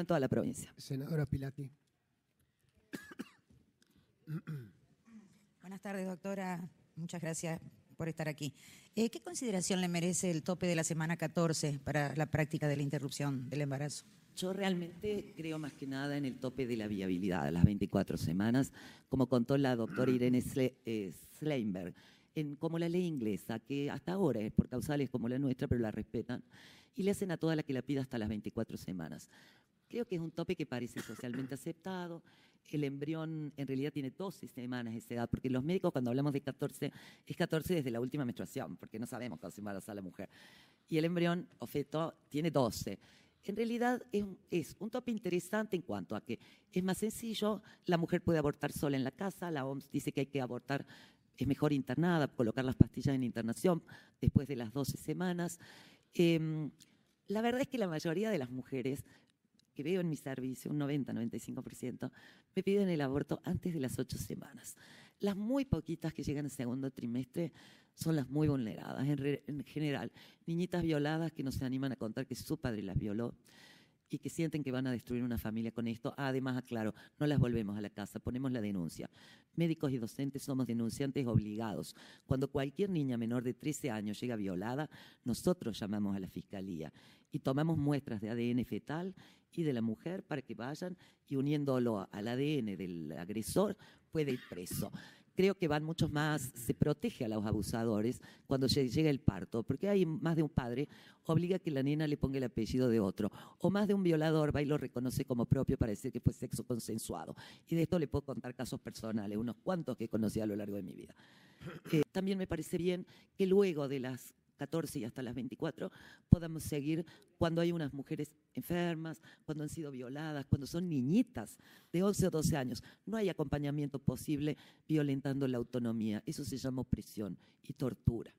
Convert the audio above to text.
en toda la provincia. Senadora Pilati. Buenas tardes, doctora. Muchas gracias por estar aquí. Eh, ¿Qué consideración le merece el tope de la semana 14 para la práctica de la interrupción del embarazo? Yo realmente creo más que nada en el tope de la viabilidad, las 24 semanas, como contó la doctora Irene eh, Sleinberg, en, como la ley inglesa, que hasta ahora es por causales como la nuestra, pero la respetan, y le hacen a toda la que la pida hasta las 24 semanas. Creo que es un tope que parece socialmente aceptado. El embrión en realidad tiene 12 semanas de esa edad, porque los médicos cuando hablamos de 14, es 14 desde la última menstruación, porque no sabemos cuándo se embaraza la mujer. Y el embrión o feto tiene 12. En realidad es, un tope interesante en cuanto a que es más sencillo, la mujer puede abortar sola en la casa, la OMS dice que hay que abortar es mejor internada, colocar las pastillas en internación después de las 12 semanas. Em, la verdad es que la mayoría de las mujeres que veo en mi servicio, un 90-95%, me piden el aborto antes de las ocho semanas. Las muy poquitas que llegan al segundo trimestre son las muy vulneradas en, en general. Niñitas violadas que no se animan a contar que su padre las violó y que sienten que van a destruir una familia con esto. Además, aclaro, no las volvemos a la casa, ponemos la denuncia. Médicos y docentes somos denunciantes obligados. Cuando cualquier niña menor de 13 años llega violada, nosotros llamamos a la fiscalía y tomamos muestras de ADN fetal y de la mujer para que vayan y uniéndolo al ADN del agresor puede ir preso creo que van muchos más, se protege a los abusadores cuando llega el parto, porque hay más de un padre, obliga que la nena le ponga el apellido de otro, o más de un violador va y lo reconoce como propio para decir que fue sexo consensuado. Y de esto le puedo contar casos personales, unos cuantos que conocí a lo largo de mi vida. Eh, también me parece bien que luego de las 14 y hasta las 24 podamos seguir cuando hay unas mujeres enfermas, cuando han sido violadas, cuando son niñitas de 11 o 12 años. No hay acompañamiento posible violentando la autonomía. Eso se llama opresión y tortura.